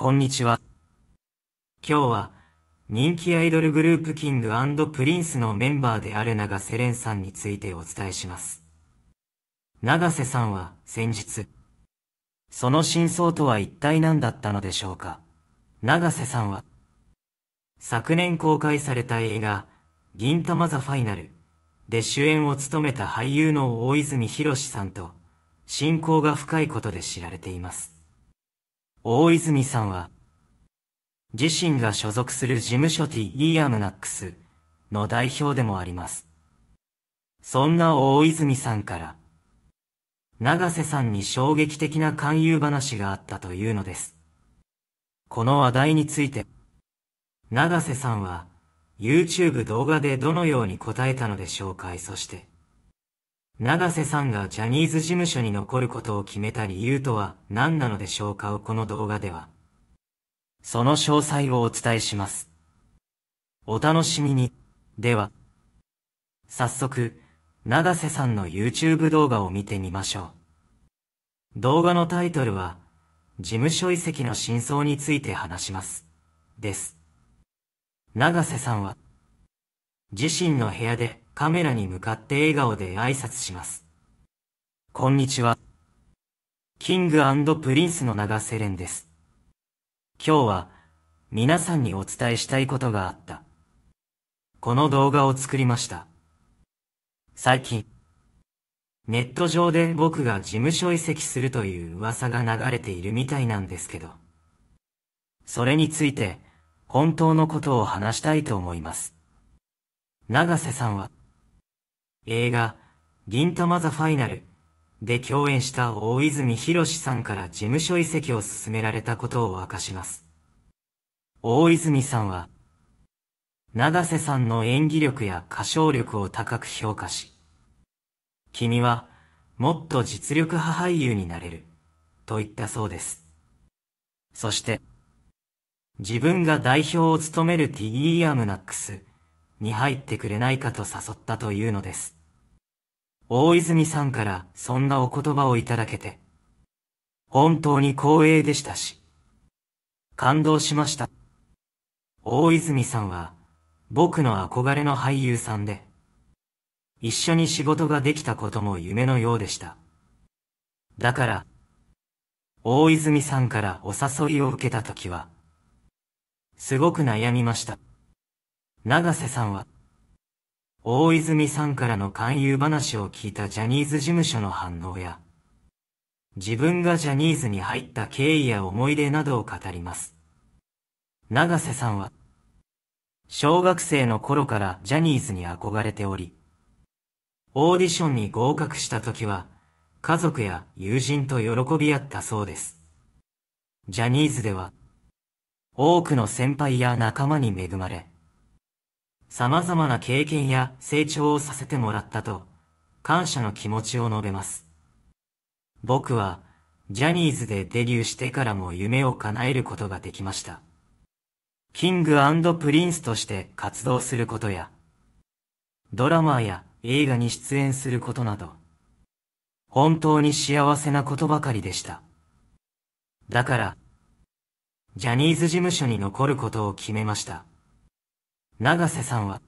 こんにちは。今日は、人気アイドルグループキングプリンスのメンバーである長瀬廉さんについてお伝えします。長瀬さんは先日、その真相とは一体何だったのでしょうか。長瀬さんは、昨年公開された映画、銀玉ザファイナルで主演を務めた俳優の大泉博さんと、親交が深いことで知られています。大泉さんは、自身が所属する事務所 TEAMNAX の代表でもあります。そんな大泉さんから、長瀬さんに衝撃的な勧誘話があったというのです。この話題について、長瀬さんは、YouTube 動画でどのように答えたのでしょうかそして、長瀬さんがジャニーズ事務所に残ることを決めた理由とは何なのでしょうかをこの動画では。その詳細をお伝えします。お楽しみに。では、早速、長瀬さんの YouTube 動画を見てみましょう。動画のタイトルは、事務所移籍の真相について話します。です。長瀬さんは、自身の部屋で、カメラに向かって笑顔で挨拶します。こんにちは。キングプリンスの長瀬廉です。今日は皆さんにお伝えしたいことがあった。この動画を作りました。最近、ネット上で僕が事務所移籍するという噂が流れているみたいなんですけど、それについて本当のことを話したいと思います。長瀬さんは、映画、銀玉ザファイナルで共演した大泉博さんから事務所移籍を進められたことを明かします。大泉さんは、長瀬さんの演技力や歌唱力を高く評価し、君はもっと実力派俳優になれる、と言ったそうです。そして、自分が代表を務めるティギーアムナックスに入ってくれないかと誘ったというのです。大泉さんからそんなお言葉をいただけて、本当に光栄でしたし、感動しました。大泉さんは、僕の憧れの俳優さんで、一緒に仕事ができたことも夢のようでした。だから、大泉さんからお誘いを受けたときは、すごく悩みました。長瀬さんは、大泉さんからの勧誘話を聞いたジャニーズ事務所の反応や、自分がジャニーズに入った経緯や思い出などを語ります。長瀬さんは、小学生の頃からジャニーズに憧れており、オーディションに合格した時は、家族や友人と喜び合ったそうです。ジャニーズでは、多くの先輩や仲間に恵まれ、様々な経験や成長をさせてもらったと、感謝の気持ちを述べます。僕は、ジャニーズでデビューしてからも夢を叶えることができました。キングプリンスとして活動することや、ドラマや映画に出演することなど、本当に幸せなことばかりでした。だから、ジャニーズ事務所に残ることを決めました。長瀬さんは、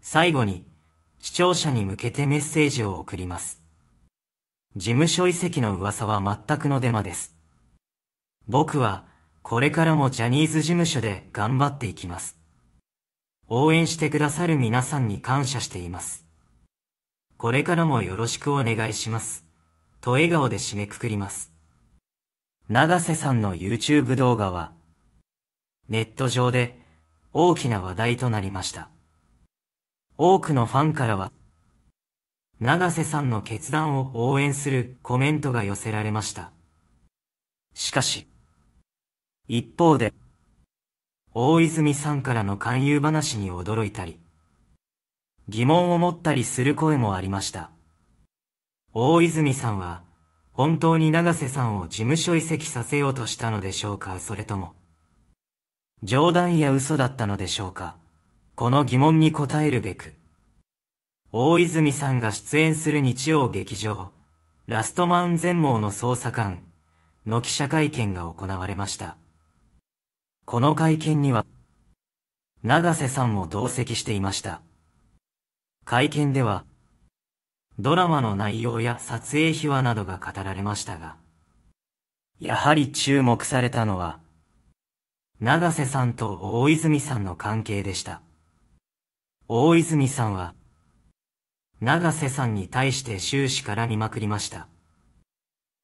最後に、視聴者に向けてメッセージを送ります。事務所移籍の噂は全くのデマです。僕は、これからもジャニーズ事務所で頑張っていきます。応援してくださる皆さんに感謝しています。これからもよろしくお願いします。と笑顔で締めくくります。長瀬さんの YouTube 動画は、ネット上で大きな話題となりました。多くのファンからは、長瀬さんの決断を応援するコメントが寄せられました。しかし、一方で、大泉さんからの勧誘話に驚いたり、疑問を持ったりする声もありました。大泉さんは、本当に長瀬さんを事務所移籍させようとしたのでしょうかそれとも、冗談や嘘だったのでしょうかこの疑問に答えるべく、大泉さんが出演する日曜劇場、ラストマン全盲の捜査官の記者会見が行われました。この会見には、長瀬さんも同席していました。会見では、ドラマの内容や撮影秘話などが語られましたが、やはり注目されたのは、長瀬さんと大泉さんの関係でした。大泉さんは、長瀬さんに対して終始から見まくりました。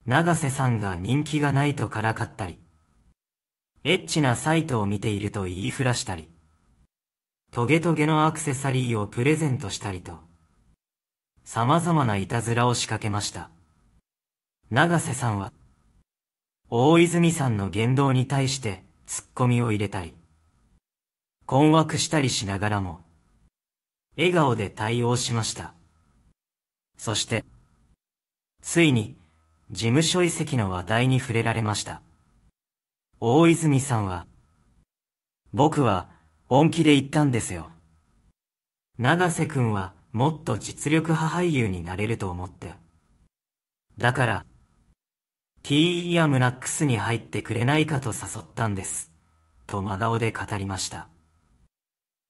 長瀬さんが人気がないとからかったり、エッチなサイトを見ていると言いふらしたり、トゲトゲのアクセサリーをプレゼントしたりと、様々ないたずらを仕掛けました。長瀬さんは、大泉さんの言動に対して、ツッコミを入れたり、困惑したりしながらも、笑顔で対応しました。そして、ついに、事務所移籍の話題に触れられました。大泉さんは、僕は本気で言ったんですよ。長瀬くんはもっと実力派俳優になれると思って。だから、T ーアムナックスに入ってくれないかと誘ったんです。と真顔で語りました。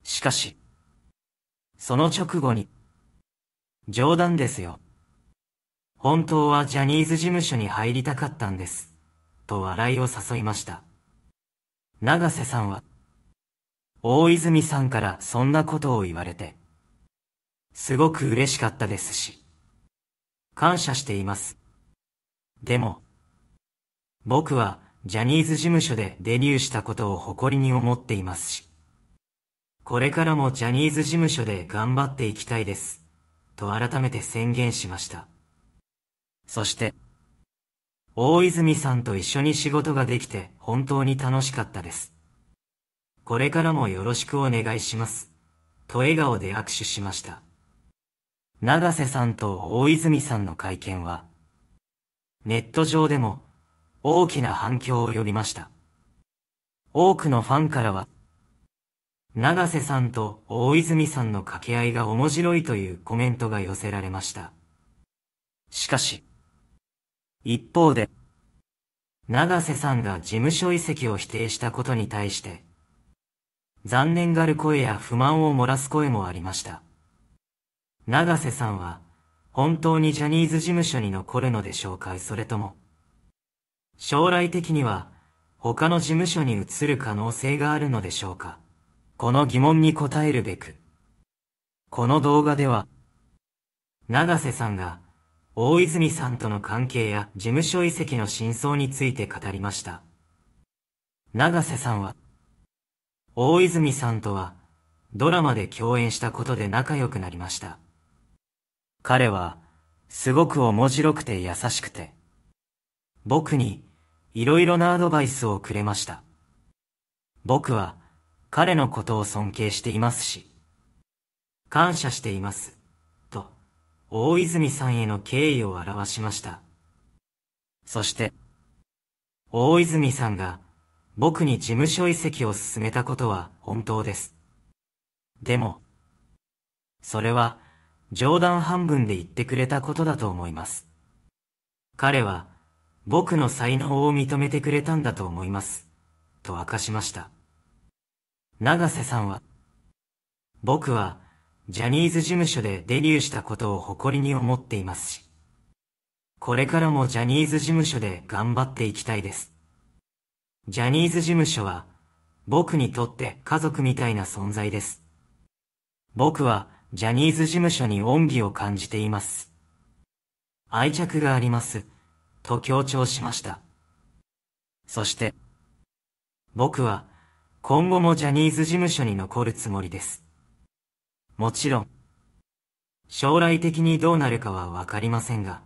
しかし、その直後に、冗談ですよ。本当はジャニーズ事務所に入りたかったんです。と笑いを誘いました。長瀬さんは、大泉さんからそんなことを言われて、すごく嬉しかったですし、感謝しています。でも、僕はジャニーズ事務所でデビューしたことを誇りに思っていますし、これからもジャニーズ事務所で頑張っていきたいです、と改めて宣言しました。そして、大泉さんと一緒に仕事ができて本当に楽しかったです。これからもよろしくお願いします。と笑顔で握手しました。長瀬さんと大泉さんの会見は、ネット上でも大きな反響を呼びました。多くのファンからは、長瀬さんと大泉さんの掛け合いが面白いというコメントが寄せられました。しかし、一方で、長瀬さんが事務所移籍を否定したことに対して、残念がる声や不満を漏らす声もありました。長瀬さんは、本当にジャニーズ事務所に残るのでしょうかそれとも、将来的には他の事務所に移る可能性があるのでしょうかこの疑問に答えるべく、この動画では、長瀬さんが大泉さんとの関係や事務所移籍の真相について語りました。長瀬さんは、大泉さんとはドラマで共演したことで仲良くなりました。彼は、すごく面白くて優しくて、僕にいろいろなアドバイスをくれました。僕は彼のことを尊敬していますし、感謝しています、と、大泉さんへの敬意を表しました。そして、大泉さんが僕に事務所移籍を進めたことは本当です。でも、それは冗談半分で言ってくれたことだと思います。彼は、僕の才能を認めてくれたんだと思います。と明かしました。長瀬さんは、僕は、ジャニーズ事務所でデビューしたことを誇りに思っていますし、これからもジャニーズ事務所で頑張っていきたいです。ジャニーズ事務所は、僕にとって家族みたいな存在です。僕は、ジャニーズ事務所に恩義を感じています。愛着があります。と強調しました。そして、僕は今後もジャニーズ事務所に残るつもりです。もちろん、将来的にどうなるかはわかりませんが、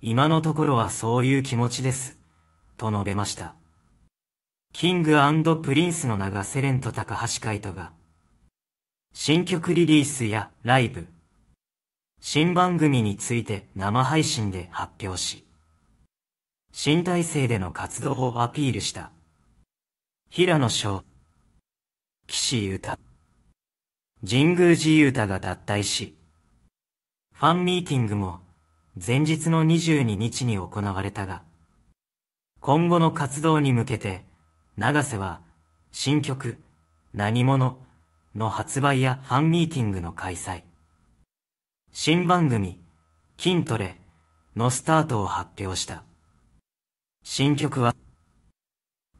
今のところはそういう気持ちです、と述べました。キングプリンスの名がセレント高橋海人が、新曲リリースやライブ、新番組について生配信で発表し、新体制での活動をアピールした。平野翔、岸優太、神宮寺優太が脱退し、ファンミーティングも前日の22日に行われたが、今後の活動に向けて、長瀬は新曲、何者の発売やファンミーティングの開催、新番組、筋トレのスタートを発表した。新曲は、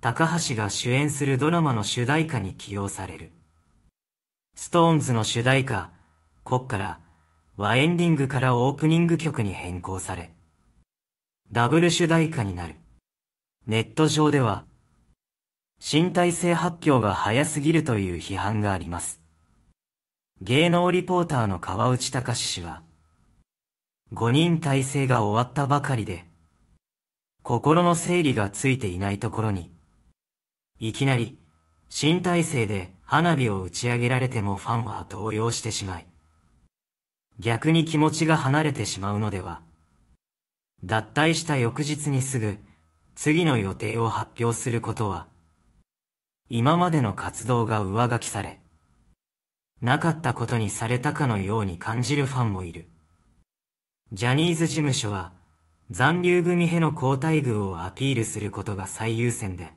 高橋が主演するドラマの主題歌に起用される。ストーンズの主題歌、こっからはエンディングからオープニング曲に変更され、ダブル主題歌になる。ネット上では、身体性発表が早すぎるという批判があります。芸能リポーターの川内隆氏は、5人体制が終わったばかりで、心の整理がついていないところに、いきなり、新体制で花火を打ち上げられてもファンは動揺してしまい、逆に気持ちが離れてしまうのでは、脱退した翌日にすぐ、次の予定を発表することは、今までの活動が上書きされ、なかったことにされたかのように感じるファンもいる。ジャニーズ事務所は、残留組への交代軍をアピールすることが最優先で、